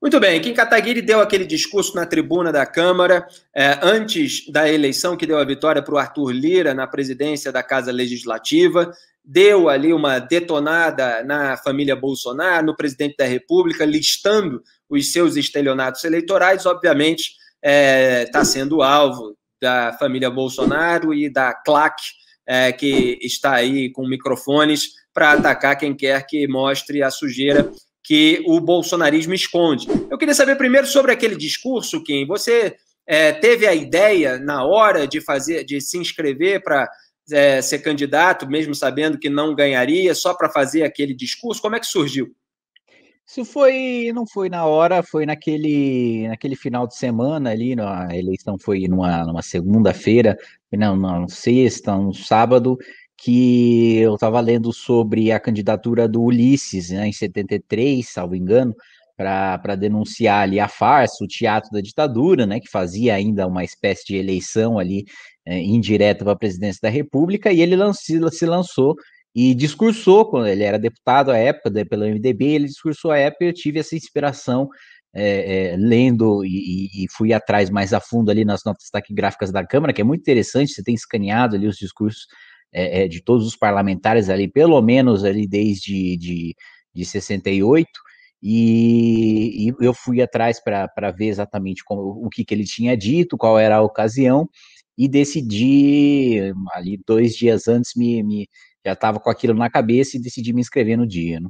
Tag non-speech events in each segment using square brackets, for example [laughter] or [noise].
Muito bem, Kim Kataguiri deu aquele discurso na tribuna da Câmara é, antes da eleição que deu a vitória para o Arthur Lira na presidência da Casa Legislativa, deu ali uma detonada na família Bolsonaro, no presidente da República, listando os seus estelionatos eleitorais, obviamente está é, sendo alvo da família Bolsonaro e da claque é, que está aí com microfones para atacar quem quer que mostre a sujeira que o bolsonarismo esconde. Eu queria saber primeiro sobre aquele discurso, Kim. Você é, teve a ideia na hora de fazer, de se inscrever para é, ser candidato, mesmo sabendo que não ganharia, só para fazer aquele discurso? Como é que surgiu? Isso foi, não foi na hora, foi naquele, naquele final de semana ali, a eleição foi numa, numa segunda-feira, não, não, sexta, um sábado, que eu estava lendo sobre a candidatura do Ulisses, né, em 73, salvo engano, para denunciar ali a farsa, o teatro da ditadura, né, que fazia ainda uma espécie de eleição ali é, indireta para a presidência da República, e ele se lançou e discursou, quando ele era deputado à época né, pelo MDB, ele discursou à época, eu tive essa inspiração é, é, lendo e, e, fui atrás mais a fundo ali nas notas taquigráficas da Câmara, que é muito interessante, você tem escaneado ali os discursos é, é, de todos os parlamentares ali, pelo menos ali desde de, de 68, e, e eu fui atrás para ver exatamente como, o que, que ele tinha dito, qual era a ocasião, e decidi, ali dois dias antes, me, me já estava com aquilo na cabeça e decidi me inscrever no dia. Né?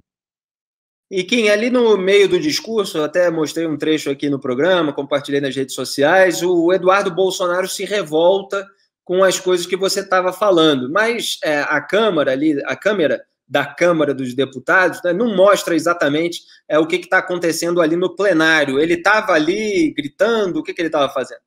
E Kim, ali no meio do discurso, até mostrei um trecho aqui no programa, compartilhei nas redes sociais, o Eduardo Bolsonaro se revolta com as coisas que você estava falando. Mas é, a Câmara ali, a câmera da Câmara dos Deputados, né, não mostra exatamente é, o que está acontecendo ali no plenário. Ele estava ali gritando, o que, que ele estava fazendo?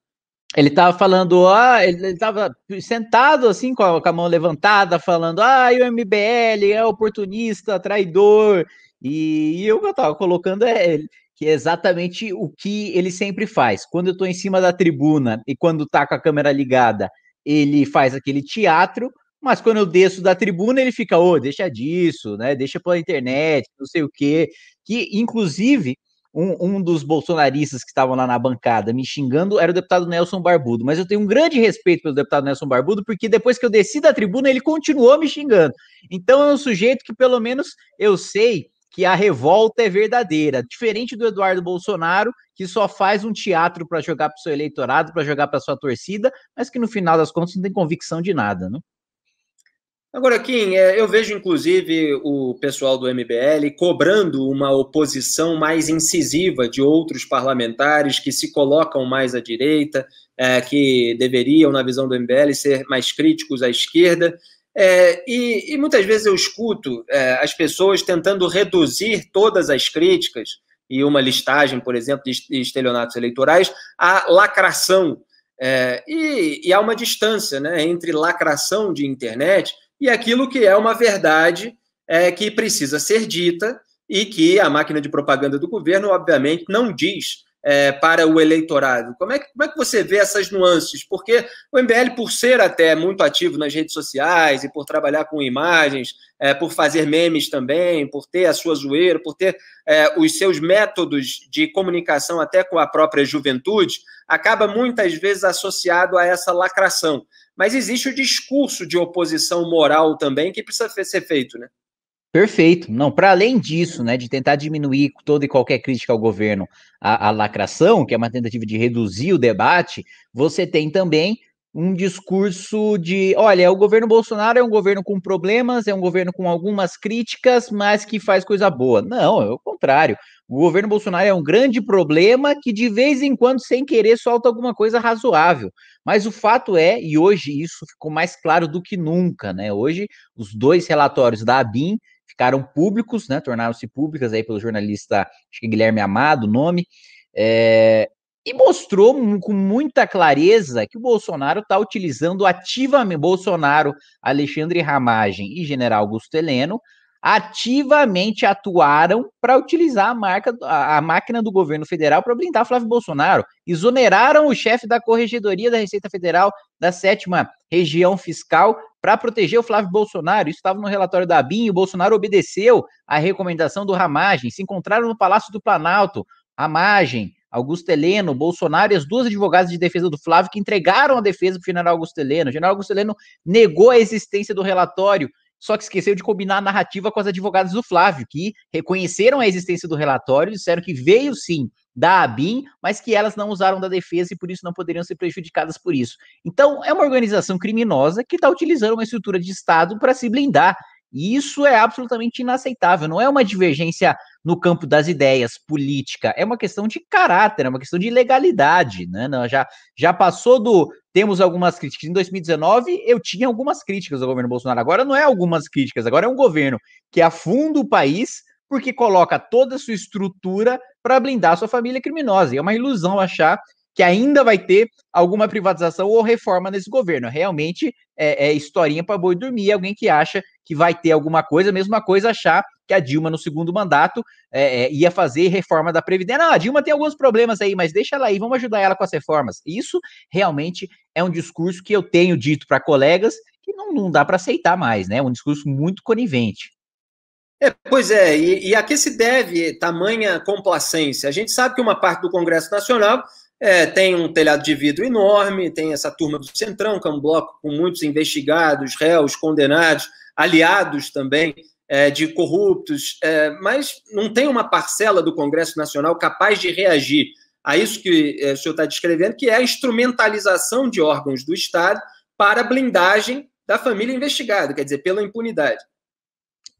Ele estava falando, ah, ele estava sentado assim com a, com a, mão levantada, falando, ah, o MBL é oportunista, traidor. E, e eu estava colocando é ele que é exatamente o que ele sempre faz. Quando eu estou em cima da tribuna e quando está com a câmera ligada, ele faz aquele teatro, mas quando eu desço da tribuna, ele fica, ô, oh, deixa disso, né? Deixa pela internet, não sei o quê. Que, inclusive, um, um dos bolsonaristas que estavam lá na bancada me xingando era o deputado Nelson Barbudo. Mas eu tenho um grande respeito pelo deputado Nelson Barbudo, porque depois que eu desci da tribuna, ele continuou me xingando. Então é um sujeito que, pelo menos, eu sei que a revolta é verdadeira, diferente do Eduardo Bolsonaro, que só faz um teatro para jogar para o seu eleitorado, para jogar para sua torcida, mas que no final das contas não tem convicção de nada, né? Agora, Kim, é, eu vejo inclusive o pessoal do MBL cobrando uma oposição mais incisiva de outros parlamentares que se colocam mais à direita, é, que deveriam, na visão do MBL, ser mais críticos à esquerda. É, e, e, muitas vezes eu escuto é, as pessoas tentando reduzir todas as críticas e uma listagem, por exemplo, de estelionatos eleitorais à lacração. É, e, e há uma distância né, entre lacração de internet e aquilo que é uma verdade é, que precisa ser dita e que a máquina de propaganda do governo, obviamente, não diz é, para o eleitorado. Como é, que, como é que você vê essas nuances? Porque o MBL, por ser até muito ativo nas redes sociais e por trabalhar com imagens, é, por fazer memes também, por ter a sua zoeira, por ter é, os seus métodos de comunicação até com a própria juventude, acaba muitas vezes associado a essa lacração. Mas existe o discurso de oposição moral também que precisa ser feito, né? Perfeito. Não, para além disso, né, de tentar diminuir toda e qualquer crítica ao governo, a, a, lacração, que é uma tentativa de reduzir o debate, você tem também um discurso de, olha, o governo Bolsonaro é um governo com problemas, é um governo com algumas críticas, mas que faz coisa boa. Não, é o contrário. O governo Bolsonaro é um grande problema que de vez em quando, sem querer, solta alguma coisa razoável. Mas o fato é, e hoje isso ficou mais claro do que nunca, né? Hoje os dois relatórios da ABIN ficaram públicos, né? Tornaram-se públicas aí pelo jornalista Guilherme Amado, o nome. É, e mostrou com muita clareza que o Bolsonaro está utilizando ativamente Bolsonaro, Alexandre Ramagem e General Augusto Heleno ativamente atuaram para utilizar a, marca, a, máquina do governo federal para blindar Flávio Bolsonaro. Exoneraram o chefe da Corregedoria da Receita Federal da sétima região fiscal para proteger o Flávio Bolsonaro. Isso estava no relatório da ABIN. O Bolsonaro obedeceu à recomendação do Ramagem. Se encontraram no Palácio do Planalto. Ramagem, Augusto Heleno, Bolsonaro e as duas advogadas de defesa do Flávio que entregaram a defesa para o general Augusto Heleno. O general Augusto Heleno negou a existência do relatório só que esqueceu de combinar a narrativa com as advogadas do Flávio, que reconheceram a existência do relatório, disseram que veio sim da ABIN, mas que elas não usaram da defesa e por isso não poderiam ser prejudicadas por isso. Então, é uma organização criminosa que está utilizando uma estrutura de Estado para se blindar. E isso é absolutamente inaceitável, não é uma divergência no campo das ideias, política, é uma questão de caráter, é uma questão de legalidade, né? Não, já, já passou do temos algumas críticas. Em 2019, eu tinha algumas críticas ao governo Bolsonaro. Agora não é algumas críticas, agora é um governo que afunda o país porque coloca toda a sua estrutura para blindar a sua família criminosa. E é uma ilusão achar que ainda vai ter alguma privatização ou reforma nesse governo. Realmente é, é historinha para boi dormir. Alguém que acha que vai ter alguma coisa, mesma coisa achar que a Dilma no segundo mandato é, é, ia fazer reforma da Previdência. Não, a Dilma tem alguns problemas aí, mas deixa ela aí, vamos ajudar ela com as reformas. Isso realmente é um discurso que eu tenho dito para colegas que não, não dá para aceitar mais, né? É um discurso muito conivente. É, pois é, e, e a que se deve tamanha complacência? A gente sabe que uma parte do Congresso Nacional é, tem um telhado de vidro enorme, tem essa turma do Centrão, que é um bloco com muitos investigados, réus, condenados, aliados também é, de corruptos, é, mas não tem uma parcela do Congresso Nacional capaz de reagir a isso que é, o senhor está descrevendo, que é a instrumentalização de órgãos do Estado para a blindagem da família investigada, quer dizer, pela impunidade.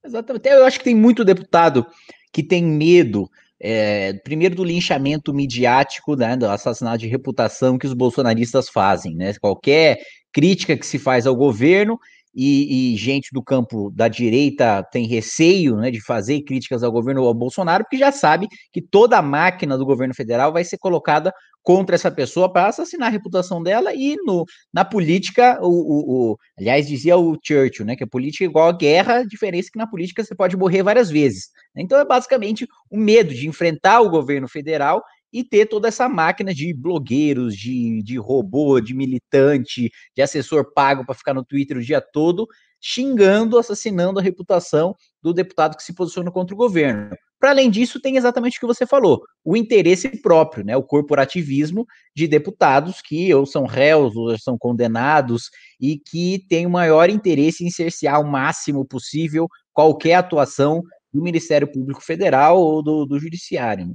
Exatamente. Eu acho que tem muito deputado que tem medo é, primeiro do linchamento midiático, né, do assassinato de reputação que os bolsonaristas fazem, né? Qualquer crítica que se faz ao governo e, e gente do campo da direita tem receio né, de fazer críticas ao governo ou ao Bolsonaro, porque já sabe que toda a máquina do governo federal vai ser colocada contra essa pessoa para assassinar a reputação dela e no, na política, o, o, o, aliás, dizia o Churchill, né, que a política é igual a guerra, a diferença é que na política você pode morrer várias vezes. Então é basicamente o medo de enfrentar o governo federal e ter toda essa máquina de blogueiros, de, de robô, de militante, de assessor pago para ficar no Twitter o dia todo, xingando, assassinando a reputação do deputado que se posiciona contra o governo. Para além disso, tem exatamente o que você falou: o interesse próprio, né? O corporativismo de deputados que ou são réus ou são condenados e que têm o maior interesse em cercear o máximo possível qualquer atuação do Ministério Público Federal ou do, do Judiciário. Né.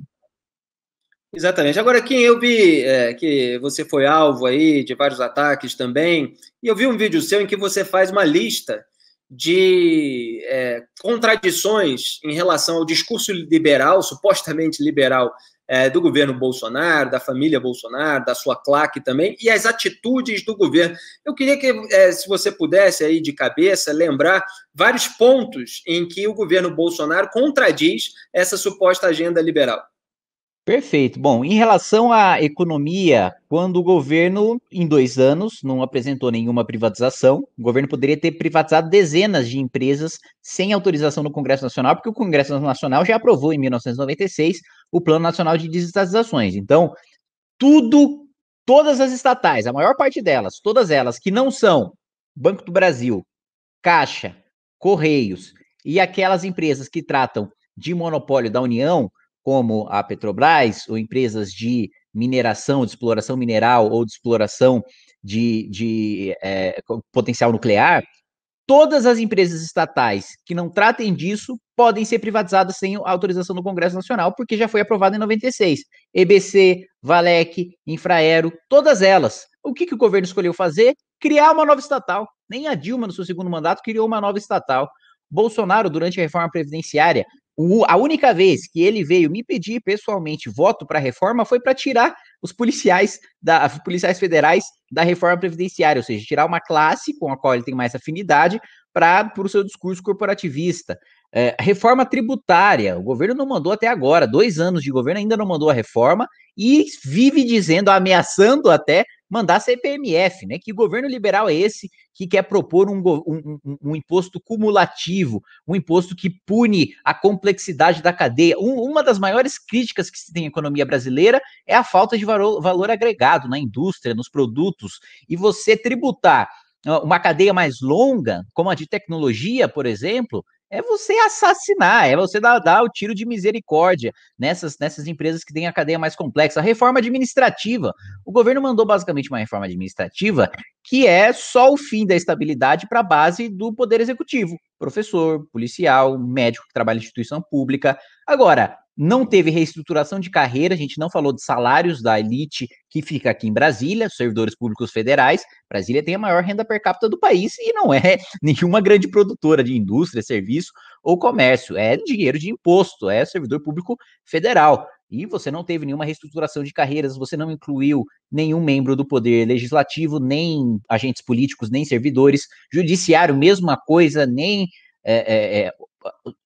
Exatamente. Agora, quem eu vi é, que você foi alvo aí de vários ataques também, e eu vi um vídeo seu em que você faz uma lista de é, contradições em relação ao discurso liberal, supostamente liberal, é, do governo Bolsonaro, da família Bolsonaro, da sua claque também, e as atitudes do governo. Eu queria que, é, se você pudesse aí de cabeça, lembrar vários pontos em que o governo Bolsonaro contradiz essa suposta agenda liberal. Perfeito. Bom, em relação à economia, quando o governo, em dois anos, não apresentou nenhuma privatização, o governo poderia ter privatizado dezenas de empresas sem autorização do Congresso Nacional, porque o Congresso Nacional já aprovou em 1996 o Plano Nacional de Desestatizações. Então, tudo, todas as estatais, a maior parte delas, todas elas que não são Banco do Brasil, Caixa, Correios e aquelas empresas que tratam de monopólio da União como a Petrobras ou empresas de mineração, de exploração mineral ou de exploração de, de é, potencial nuclear, todas as empresas estatais que não tratem disso podem ser privatizadas sem autorização do Congresso Nacional, porque já foi aprovado em 96. EBC, Valec, Infraero, todas elas. O que, que o governo escolheu fazer? Criar uma nova estatal. Nem a Dilma, no seu segundo mandato, criou uma nova estatal. Bolsonaro, durante a reforma previdenciária, o, a única vez que ele veio me pedir pessoalmente voto para a reforma foi para tirar os policiais da policiais federais da reforma previdenciária, ou seja, tirar uma classe com a qual ele tem mais afinidade para o seu discurso corporativista. É, reforma tributária, o governo não mandou até agora, dois anos de governo ainda não mandou a reforma e vive dizendo, ameaçando até mandar a CPMF, né? Que governo liberal é esse que quer propor um, um, um, um imposto cumulativo, um imposto que pune a complexidade da cadeia? uma das maiores críticas que se tem à economia brasileira é a falta de valor, valor agregado na indústria, nos produtos. E você tributar ah, uma cadeia mais longa, como a de tecnologia, por exemplo, é você assassinar, é você dar, dar, o tiro de misericórdia nessas, nessas empresas que têm a cadeia mais complexa. A reforma administrativa. O governo mandou basicamente uma reforma administrativa que é só o fim da estabilidade para a base do poder executivo. Professor, policial, médico que trabalha em instituição pública. Agora, não teve reestruturação de carreira, a gente não falou de salários da elite que fica aqui em Brasília, servidores públicos federais. Brasília tem a maior renda per capita do país e não é [laughs] nenhuma grande produtora de indústria, serviço ou comércio. É dinheiro de imposto, é servidor público federal. E você não teve nenhuma reestruturação de carreiras, você não incluiu nenhum membro do poder legislativo, nem agentes políticos, nem servidores, judiciário, mesma coisa, nem é, é,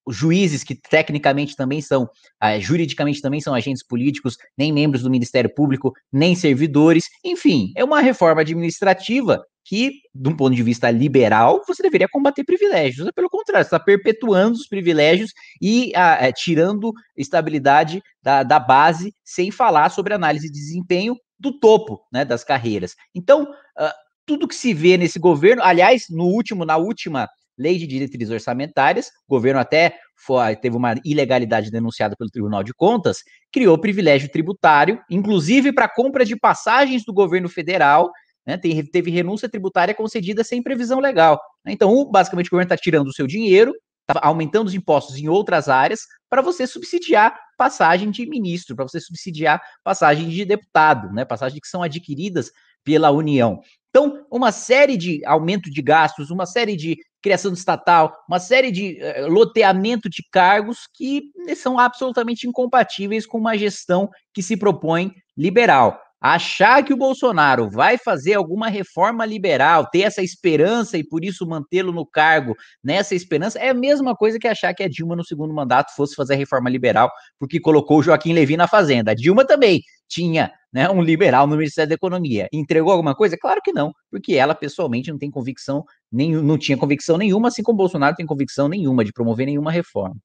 juízes que tecnicamente também são, uh, juridicamente também são agentes políticos, nem membros do Ministério Público, nem servidores. Enfim, é uma reforma administrativa que, de um ponto de vista liberal, você deveria combater privilégios. É, pelo contrário, você está perpetuando os privilégios e ah, é, tirando estabilidade da, da base, sem falar sobre análise de desempenho do topo né, das carreiras. Então, uh, tudo que se vê nesse governo, aliás, no último, na última lei de diretrizes orçamentárias, o governo até foi, ah, teve uma ilegalidade denunciada pelo Tribunal de Contas, criou privilégio tributário, inclusive para compra de passagens do governo federal, né, tem, teve renúncia tributária concedida sem previsão legal. Né. Então, basicamente, o governo está tirando o seu dinheiro, está aumentando os impostos em outras áreas para você subsidiar passagem de ministro, para você subsidiar passagem de deputado, né, passagens que são adquiridas pela União. Então, uma série de aumento de gastos, uma série de criação estatal, uma série de uh, loteamento de cargos que são absolutamente incompatíveis com uma gestão que se propõe liberal achar que o Bolsonaro vai fazer alguma reforma liberal, ter essa esperança e por isso mantê-lo no cargo nessa né, esperança, é a mesma coisa que achar que a Dilma no segundo mandato fosse fazer reforma liberal, porque colocou o Joaquim Levy na fazenda. A Dilma também tinha né, um liberal no Ministério da Economia. Entregou alguma coisa? Claro que não, porque ela pessoalmente não tem convicção nem não tinha convicção nenhuma, assim como Bolsonaro tem convicção nenhuma de promover nenhuma reforma.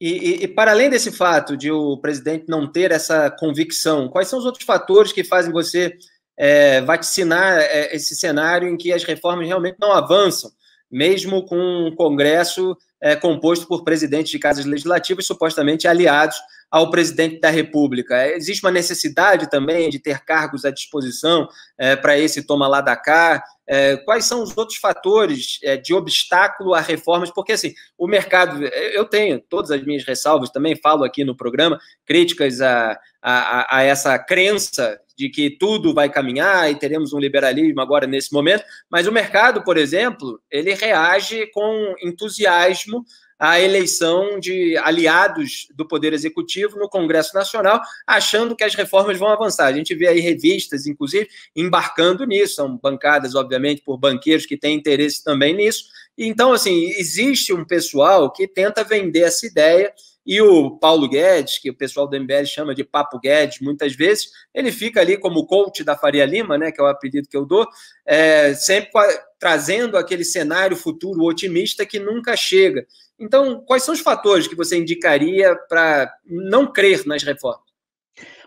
E, e, e, para além desse fato de o presidente não ter essa convicção, quais são os outros fatores que fazem você é, vaticinar é, esse cenário em que as reformas realmente não avançam, mesmo com um Congresso é, composto por presidentes de casas legislativas supostamente aliados ao presidente da República. É, existe uma necessidade também de ter cargos à disposição é, para esse toma lá da cá. É, quais são os outros fatores é, de obstáculo a reformas? Porque, assim, o mercado, é, eu tenho todas as minhas ressalvas, também falo aqui no programa, críticas a, a, a essa crença de que tudo vai caminhar e teremos um liberalismo agora nesse momento, mas o mercado, por exemplo, ele reage com entusiasmo a eleição de aliados do Poder Executivo no Congresso Nacional, achando que as reformas vão avançar. A gente vê aí revistas, inclusive, embarcando nisso, são bancadas, obviamente, por banqueiros que têm interesse também nisso. Então, assim, existe um pessoal que tenta vender essa ideia e o Paulo Guedes, que o pessoal do MBL chama de Papo Guedes muitas vezes, ele fica ali como coach da Faria Lima, né, que é o apelido que eu dou, é, sempre trazendo aquele cenário futuro otimista que nunca chega. Então, quais são os fatores que você indicaria para não crer nas reformas?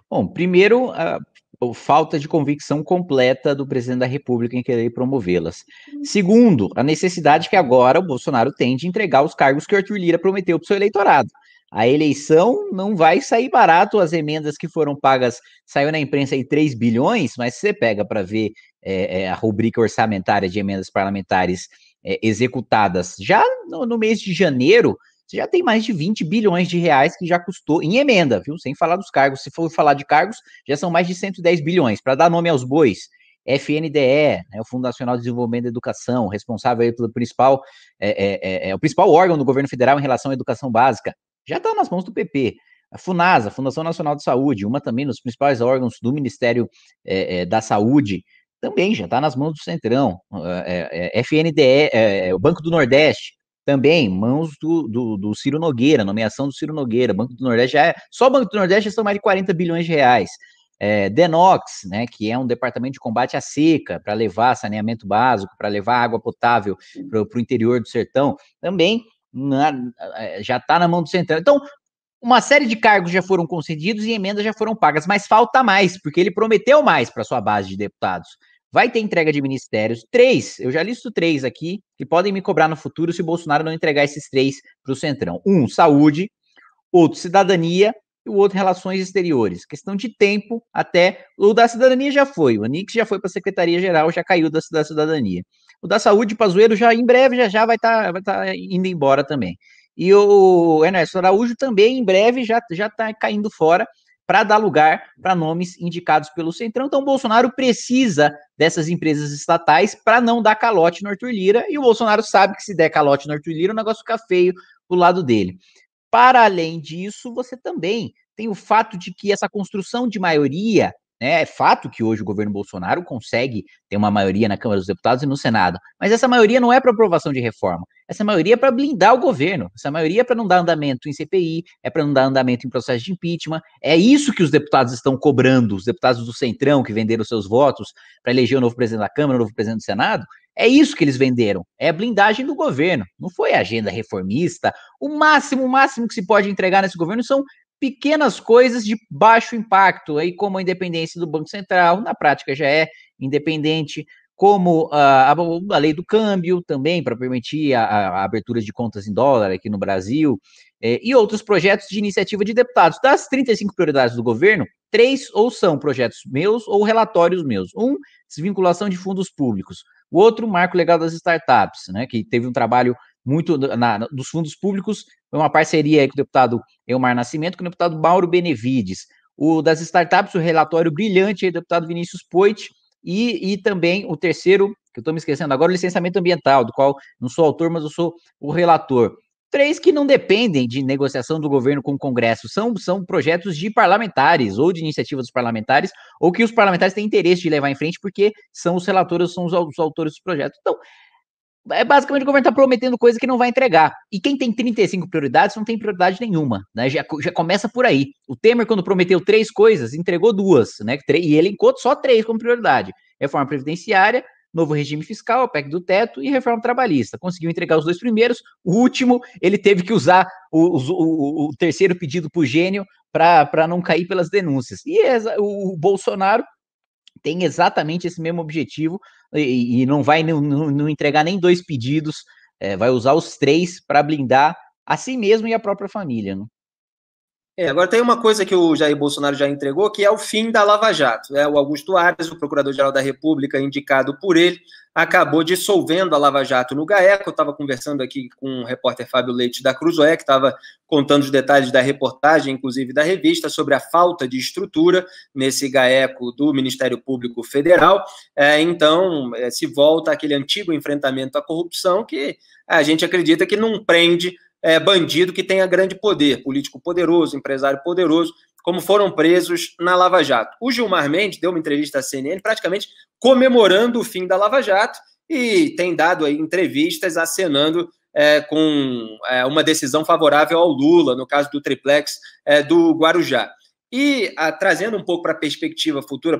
Bom, primeiro, a falta de convicção completa do presidente da República em querer promovê-las. Segundo, a necessidade que agora o Bolsonaro tem de entregar os cargos que o Arthur Lira prometeu para o seu eleitorado a eleição não vai sair barato. As emendas que foram pagas, saiu na imprensa aí 3 bilhões, mas se você pega para ver é, é, a rubrica orçamentária de emendas parlamentares é, executadas já no, no, mês de janeiro, você já tem mais de 20 bilhões de reais que já custou em emenda, viu? Sem falar dos cargos. Se for falar de cargos, já são mais de 110 bilhões. Para dar nome aos bois, FNDE, né, o Fundo Nacional de Desenvolvimento da Educação, responsável pelo principal, é, é, é, é, o principal órgão do governo federal em relação à educação básica, já está nas mãos do PP. A FUNASA, Fundação Nacional de Saúde, uma também nos principais órgãos do Ministério é, é, da Saúde, também já está nas mãos do Centrão. É, eh, FNDE, o Banco do Nordeste, também, mãos do, do, do, Ciro Nogueira, nomeação do Ciro Nogueira. Banco do Nordeste já é, só Banco do Nordeste já são mais de 40 bilhões de reais. É, Denox, né, que é um departamento de combate à seca, para levar saneamento básico, para levar água potável para o interior do sertão, também na, né, é, já está na mão do Centrão. Então, uma série de cargos já foram concedidos e emendas já foram pagas, mas falta mais, porque ele prometeu mais para sua base de deputados. Vai ter entrega de ministérios, três, eu já listo três aqui, que podem me cobrar no futuro se o Bolsonaro não entregar esses três para o Centrão. Um, saúde, outro, cidadania, e o outro, relações exteriores. Questão de tempo até. O da cidadania já foi, o Anix já foi para a Secretaria-Geral, já caiu da, da cidadania. O da saúde, Pazueiro, já em breve, já, já vai estar tá, tá indo embora também. E o Ernesto Araújo também, em breve, já está caindo fora para dar lugar para nomes indicados pelo Centrão. Então, o Bolsonaro precisa dessas empresas estatais para não dar calote no Arthur Lira, e o Bolsonaro sabe que se der calote no Arthur Lira, o negócio fica feio do lado dele. Para além disso, você também tem o fato de que essa construção de maioria né, é fato que hoje o governo Bolsonaro consegue ter uma maioria na Câmara dos Deputados e no Senado, mas essa maioria não é para aprovação de reforma. Essa maioria é para blindar o governo. Essa maioria é para não dar andamento em CPI, é para não dar andamento em processo de impeachment. É isso que os deputados estão cobrando, os deputados do Centrão que venderam seus votos para eleger o novo presidente da Câmara, o novo presidente do Senado. É isso que eles venderam. É a blindagem do governo. Não foi agenda reformista. O máximo, o máximo que se pode entregar nesse governo são pequenas coisas de baixo impacto, aí como a independência do Banco Central, na prática já é independente, como a, a, lei do câmbio também, para permitir a, a, abertura de contas em dólar aqui no Brasil, é, e outros projetos de iniciativa de deputados. Das 35 prioridades do governo, três ou são projetos meus ou relatórios meus. Um, desvinculação de fundos públicos. O outro, marco legal das startups, né, que teve um trabalho muito na, dos fundos públicos, foi uma parceria com o deputado Elmar Nascimento, com o deputado Mauro Benevides. O das startups, o relatório brilhante aí deputado Vinícius Poit, e, e também o terceiro, que eu estou me esquecendo agora, o licenciamento ambiental, do qual não sou autor, mas eu sou o relator. Três que não dependem de negociação do governo com o Congresso, são, são projetos de parlamentares, ou de iniciativa dos parlamentares, ou que os parlamentares têm interesse de levar em frente, porque são os relatores, são os, os autores dos projetos. Então, é basicamente o governo está prometendo coisa que não vai entregar. E quem tem 35 prioridades não tem prioridade nenhuma, né? Já, já começa por aí. O Temer, quando prometeu três coisas, entregou duas, né? E ele encontra só três como prioridade: reforma previdenciária, novo regime fiscal, a PEC do teto e reforma trabalhista. Conseguiu entregar os dois primeiros, o último ele teve que usar o, o, o terceiro pedido para o gênio para não cair pelas denúncias. E essa, o Bolsonaro tem exatamente esse mesmo objetivo e, e não vai não, não, entregar nem dois pedidos, é, vai usar os três para blindar a si mesmo e a própria família. Né? É, agora tem uma coisa que o Jair Bolsonaro já entregou, que é o fim da Lava Jato. É, o Augusto Aras, o Procurador-Geral da República, indicado por ele, acabou dissolvendo a Lava Jato no GAECO. Eu estava conversando aqui com o repórter Fábio Leite da Cruzoé, que estava contando os detalhes da reportagem, inclusive da revista, sobre a falta de estrutura nesse GAECO do Ministério Público Federal. É, então, é, se volta aquele antigo enfrentamento à corrupção que a gente acredita que não prende é, bandido que tenha grande poder, político poderoso, empresário poderoso, como foram presos na Lava Jato. O Gilmar Mendes deu uma entrevista à CNN praticamente comemorando o fim da Lava Jato e tem dado aí entrevistas acenando é, com é, uma decisão favorável ao Lula, no caso do triplex é, do Guarujá. E a, trazendo um pouco para a perspectiva futura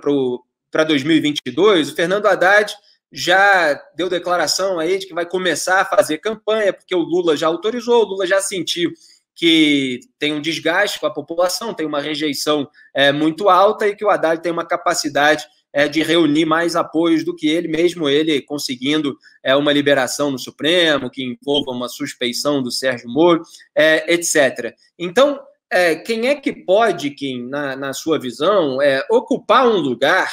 para 2022, o Fernando Haddad já deu declaração aí de que vai começar a fazer campanha, porque o Lula já autorizou, o Lula já sentiu que tem um desgaste com a população, tem uma rejeição é, muito alta e que o Haddad tem uma capacidade é, de reunir mais apoios do que ele, mesmo ele conseguindo é, uma liberação no Supremo, que envolva uma suspeição do Sérgio Moro, é, etc. Então, é, quem é que pode, Kim, na, na sua visão, é, ocupar um lugar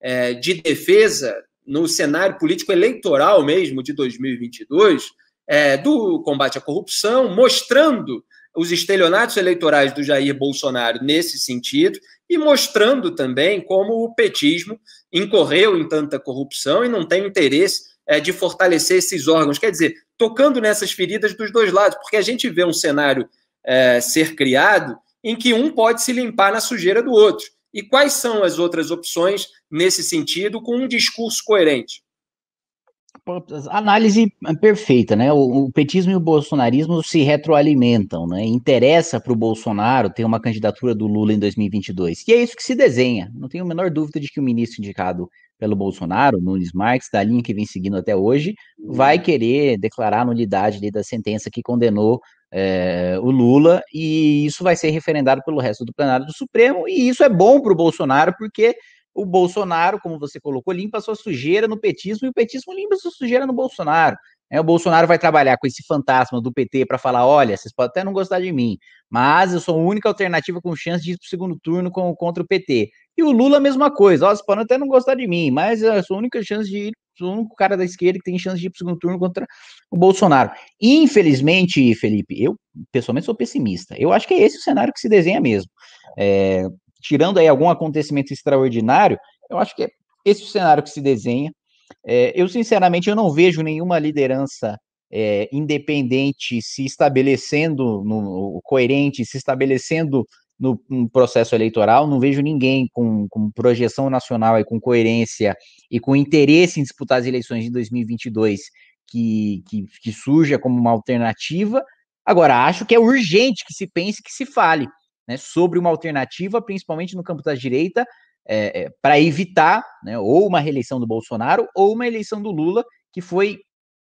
é, de defesa no cenário político eleitoral mesmo de 2022, é, do combate à corrupção, mostrando os estelionatos eleitorais do Jair Bolsonaro nesse sentido e mostrando também como o petismo incorreu em tanta corrupção e não tem interesse é, de fortalecer esses órgãos. Quer dizer, tocando nessas feridas dos dois lados, porque a gente vê um cenário é, ser criado em que um pode se limpar na sujeira do outro. E quais são as outras opções nesse sentido, com um discurso coerente? Análise perfeita, né? O, petismo e o bolsonarismo se retroalimentam, né? Interessa para o Bolsonaro ter uma candidatura do Lula em 2022. E é isso que se desenha. Não tenho a menor dúvida de que o ministro indicado pelo Bolsonaro, Nunes Marques, da linha que vem seguindo até hoje, vai hum. querer declarar a nulidade da sentença que condenou é, o Lula, e isso vai ser referendado pelo resto do plenário do Supremo, e isso é bom para o Bolsonaro, porque o Bolsonaro, como você colocou, limpa sua sujeira no petismo, e o petismo limpa sua sujeira no Bolsonaro. É, o Bolsonaro vai trabalhar com esse fantasma do PT para falar: olha, vocês podem até não gostar de mim, mas eu sou a única alternativa com chance de ir para o segundo turno com, contra o PT. E o Lula, a mesma coisa: ó, vocês podem até não gostar de mim, mas eu sou a única chance de ir o único cara da esquerda que tem chance de ir para o segundo turno contra o Bolsonaro. Infelizmente, Felipe, eu pessoalmente sou pessimista. Eu acho que é esse o cenário que se desenha mesmo. É, tirando aí algum acontecimento extraordinário, eu acho que é esse o cenário que se desenha. É, eu, sinceramente, eu não vejo nenhuma liderança é, independente se estabelecendo, no, coerente, se estabelecendo no, no, processo eleitoral, não vejo ninguém com, com projeção nacional e com coerência e com interesse em disputar as eleições de 2022 que, que, que surja como uma alternativa. Agora, acho que é urgente que se pense, que se fale né, sobre uma alternativa, principalmente no campo da direita, é, é, para evitar né, ou uma reeleição do Bolsonaro ou uma eleição do Lula, que foi,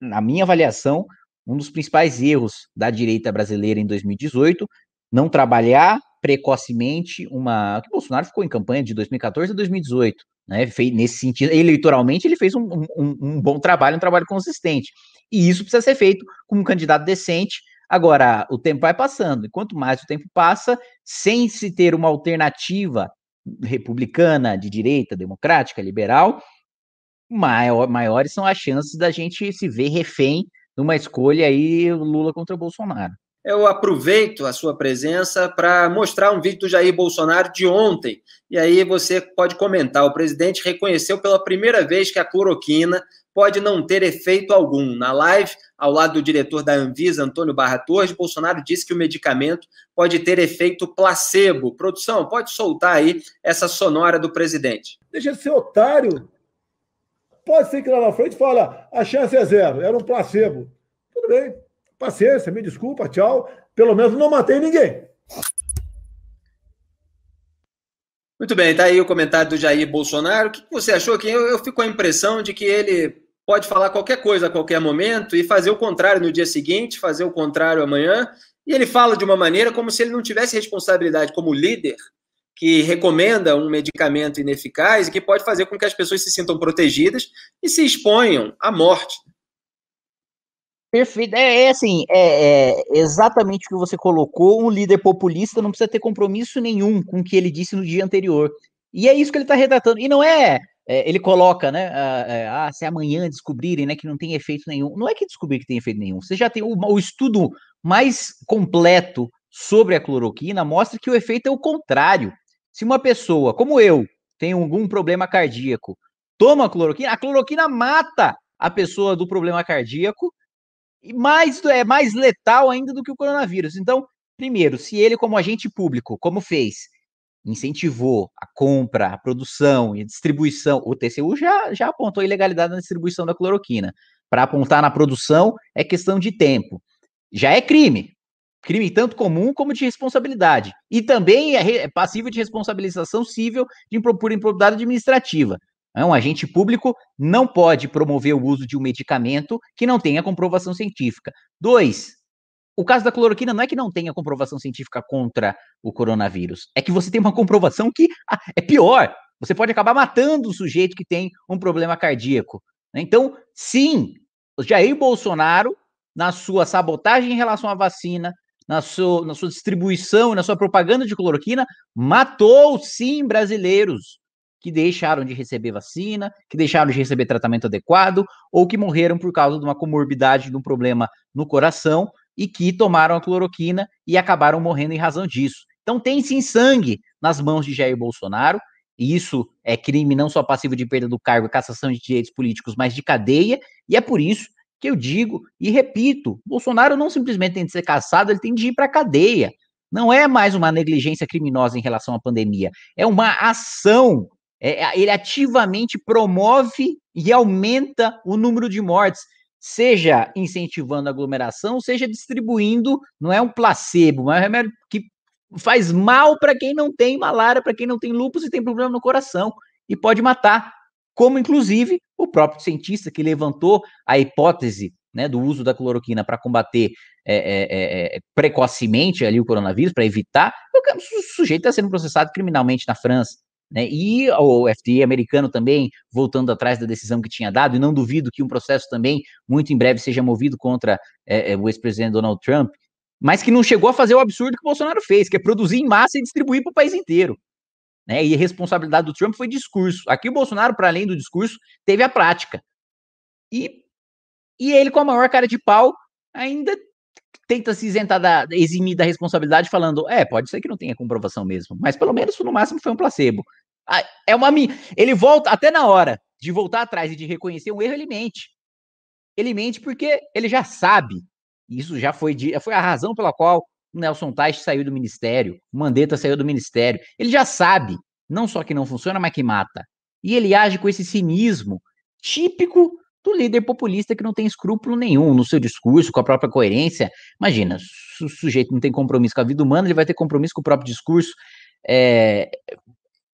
na minha avaliação, um dos principais erros da direita brasileira em 2018, não trabalhar precocemente uma. que Bolsonaro ficou em campanha de 2014 a 2018. Né? Fez, nesse sentido, eleitoralmente, ele fez um, um, um bom trabalho, um trabalho consistente. E isso precisa ser feito com um candidato decente, Agora, o tempo vai passando, e quanto mais o tempo passa, sem se ter uma alternativa republicana, de direita, democrática, liberal, maior, maiores são as chances da gente se ver refém numa escolha aí Lula contra Bolsonaro eu aproveito a sua presença para mostrar um vídeo do Jair Bolsonaro de ontem. E aí você pode comentar. O presidente reconheceu pela primeira vez que a cloroquina pode não ter efeito algum. Na live, ao lado do diretor da Anvisa, Antônio Barra Torres, Bolsonaro disse que o medicamento pode ter efeito placebo. Produção, pode soltar aí essa sonora do presidente. Deixa de ser otário. Pode ser que lá na frente fala, a chance é zero, era um placebo. Tudo bem, Paciência, me desculpa, tchau. Pelo menos não matei ninguém. Muito bem, tá aí o comentário do Jair Bolsonaro. O que você achou? Que eu, eu fico com a impressão de que ele pode falar qualquer coisa a qualquer momento e fazer o contrário no dia seguinte, fazer o contrário amanhã. E ele fala de uma maneira como se ele não tivesse responsabilidade como líder que recomenda um medicamento ineficaz e que pode fazer com que as pessoas se sintam protegidas e se exponham à morte. Perfeito. É, é assim, é, é, exatamente o que você colocou. Um líder populista não precisa ter compromisso nenhum com o que ele disse no dia anterior. E é isso que ele está retratando. E não é, é, ele coloca, né? É, ah, se amanhã descobrirem né, que não tem efeito nenhum. Não é que descobrir que tem efeito nenhum. Você já tem o, o estudo mais completo sobre a cloroquina mostra que o efeito é o contrário. Se uma pessoa, como eu, tem algum problema cardíaco, toma cloroquina, a cloroquina mata a pessoa do problema cardíaco mais, é mais letal ainda do que o coronavírus. Então, primeiro, se ele, como agente público, como fez, incentivou a compra, a produção e a distribuição, o TCU já, já apontou ilegalidade na distribuição da cloroquina. Para apontar na produção é questão de tempo. Já é crime. Crime tanto comum como de responsabilidade. E também é, é passível de responsabilização civil de, por improbidade administrativa. Então, um agente público não pode promover o uso de um medicamento que não tenha comprovação científica. Dois, o caso da cloroquina não é que não tenha comprovação científica contra o coronavírus, é que você tem uma comprovação que ah, é pior. Você pode acabar matando o sujeito que tem um problema cardíaco. Né? Então, sim, Jair Bolsonaro, na sua sabotagem em relação à vacina, na sua, na sua distribuição, na sua propaganda de cloroquina, matou sim brasileiros que deixaram de receber vacina, que deixaram de receber tratamento adequado ou que morreram por causa de uma comorbidade, de um problema no coração e que tomaram a cloroquina e acabaram morrendo em razão disso. Então tem sim sangue nas mãos de Jair Bolsonaro, e isso é crime não só passivo de perda do cargo e cassação de direitos políticos, mas de cadeia, e é por isso que eu digo e repito, Bolsonaro não simplesmente tem de ser caçado, ele tem de ir para a cadeia. Não é mais uma negligência criminosa em relação à pandemia, é uma ação é, é, ele ativamente promove e aumenta o número de mortes, seja incentivando a aglomeração, seja distribuindo, não é um placebo, mas é um remédio que faz mal para quem não tem malária, para quem não tem lúpus e tem problema no coração e pode matar, como inclusive o próprio cientista que levantou a hipótese né, do uso da cloroquina para combater é, é, é, é, precocemente ali o coronavírus, para evitar, o é sujeito está sendo processado criminalmente na França, né? E o FDA americano também voltando atrás da decisão que tinha dado, e não duvido que um processo também, muito em breve, seja movido contra é, o ex-presidente Donald Trump, mas que não chegou a fazer o absurdo que o Bolsonaro fez, que é produzir em massa e distribuir para o país inteiro. Né? E a responsabilidade do Trump foi discurso. Aqui o Bolsonaro, para além do discurso, teve a prática. E, e ele, com a maior cara de pau, ainda tenta se isentar da, eximir da responsabilidade, falando, é, pode ser que não tenha comprovação mesmo, mas pelo menos no máximo foi um placebo. Ah, é uma ele volta até na hora de voltar atrás e de reconhecer um erro, ele mente. Ele mente porque ele já sabe. Isso já foi de, foi a razão pela qual o Nelson Tais saiu do ministério, o Mandetta saiu do ministério. Ele já sabe, não só que não funciona, mas que mata. E ele age com esse cinismo típico do líder populista que não tem escrúpulo nenhum no seu discurso, com a própria coerência. Imagina, se o sujeito não tem compromisso com a vida humana, ele vai ter compromisso com o próprio discurso. É,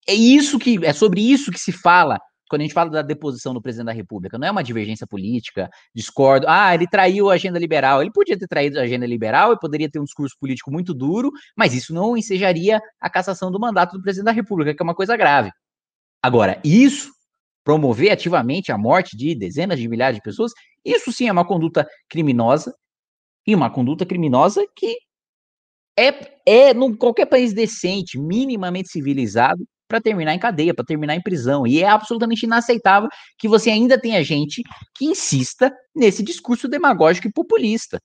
é isso que é sobre isso que se fala quando a gente fala da deposição do presidente da República. Não é uma divergência política, discordo. Ah, ele traiu a agenda liberal. Ele podia ter traído a agenda liberal e poderia ter um discurso político muito duro, mas isso não ensejaria a cassação do mandato do presidente da República, que é uma coisa grave. Agora, isso promover ativamente a morte de dezenas de milhares de pessoas, isso sim é uma conduta criminosa e uma conduta criminosa que é, é num qualquer país decente, minimamente civilizado, para terminar em cadeia, para terminar em prisão. E é absolutamente inaceitável que você ainda tenha gente que insista nesse discurso demagógico e populista.